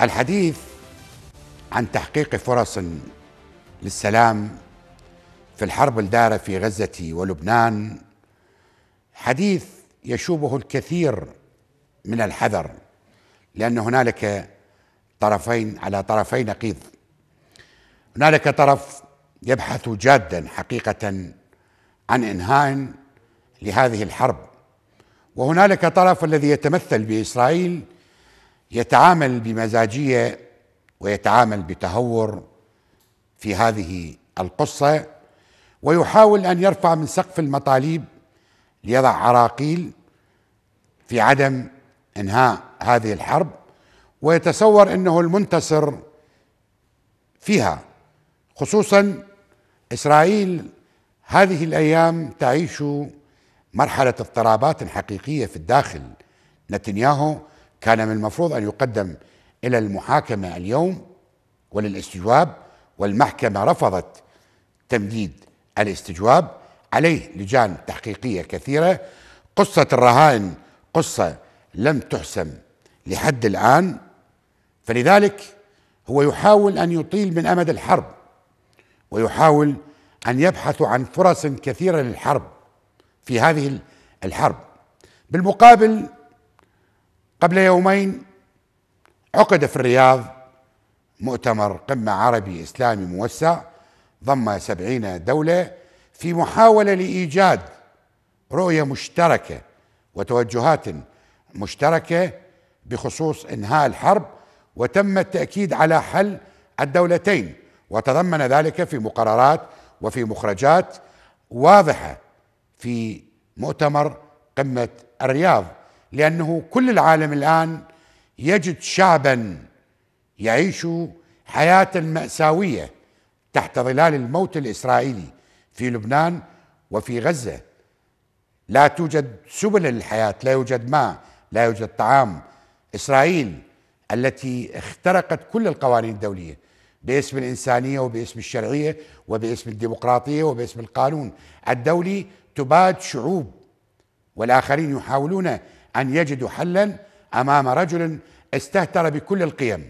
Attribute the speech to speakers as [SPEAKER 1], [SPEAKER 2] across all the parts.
[SPEAKER 1] الحديث عن تحقيق فرص للسلام في الحرب الدارة في غزة ولبنان حديث يشوبه الكثير من الحذر لأن هنالك طرفين على طرفي نقيض هنالك طرف يبحث جادا حقيقة عن إنهاء لهذه الحرب وهنالك طرف الذي يتمثل بإسرائيل يتعامل بمزاجيه ويتعامل بتهور في هذه القصه ويحاول ان يرفع من سقف المطالب ليضع عراقيل في عدم انهاء هذه الحرب ويتصور انه المنتصر فيها خصوصا اسرائيل هذه الايام تعيش مرحله اضطرابات حقيقيه في الداخل نتنياهو كان من المفروض أن يقدم إلى المحاكمة اليوم وللاستجواب والمحكمة رفضت تمديد الاستجواب عليه لجان تحقيقية كثيرة قصة الرهائن قصة لم تحسم لحد الآن فلذلك هو يحاول أن يطيل من أمد الحرب ويحاول أن يبحث عن فرص كثيرة للحرب في هذه الحرب بالمقابل قبل يومين عقد في الرياض مؤتمر قمة عربي إسلامي موسع ضم سبعين دولة في محاولة لإيجاد رؤية مشتركة وتوجهات مشتركة بخصوص إنهاء الحرب وتم التأكيد على حل الدولتين وتضمن ذلك في مقررات وفي مخرجات واضحة في مؤتمر قمة الرياض لانه كل العالم الان يجد شعبا يعيش حياه ماساويه تحت ظلال الموت الاسرائيلي في لبنان وفي غزه لا توجد سبل للحياه لا يوجد ماء لا يوجد طعام اسرائيل التي اخترقت كل القوانين الدوليه باسم الانسانيه وباسم الشرعيه وباسم الديمقراطيه وباسم القانون الدولي تباد شعوب والاخرين يحاولون أن يجدوا حلا أمام رجل استهتر بكل القيم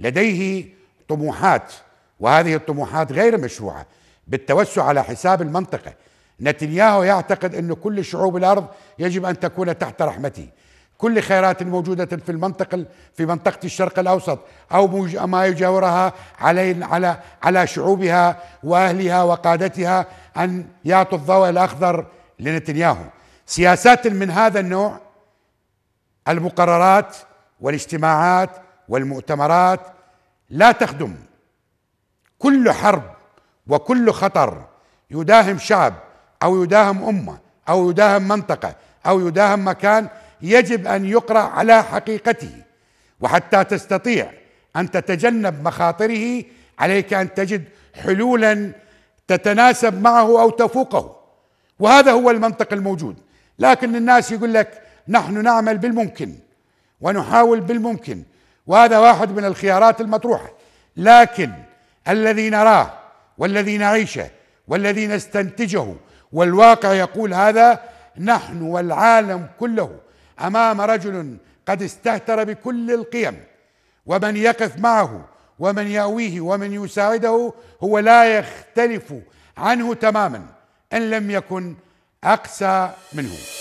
[SPEAKER 1] لديه طموحات وهذه الطموحات غير مشروعة بالتوسع على حساب المنطقة نتنياهو يعتقد أن كل شعوب الأرض يجب أن تكون تحت رحمته كل خيرات موجودة في المنطقة في منطقة الشرق الأوسط أو ما يجاورها علي على على شعوبها وأهلها وقادتها أن يعطوا الضوء الأخضر لنتنياهو سياسات من هذا النوع المقررات والاجتماعات والمؤتمرات لا تخدم كل حرب وكل خطر يداهم شعب او يداهم امه او يداهم منطقه او يداهم مكان يجب ان يقرا على حقيقته وحتى تستطيع ان تتجنب مخاطره عليك ان تجد حلولا تتناسب معه او تفوقه وهذا هو المنطق الموجود لكن الناس يقول لك نحن نعمل بالممكن ونحاول بالممكن وهذا واحد من الخيارات المطروحه لكن الذي نراه والذي نعيشه والذي نستنتجه والواقع يقول هذا نحن والعالم كله امام رجل قد استهتر بكل القيم ومن يقف معه ومن يأويه ومن يساعده هو لا يختلف عنه تماما ان لم يكن اقسى منه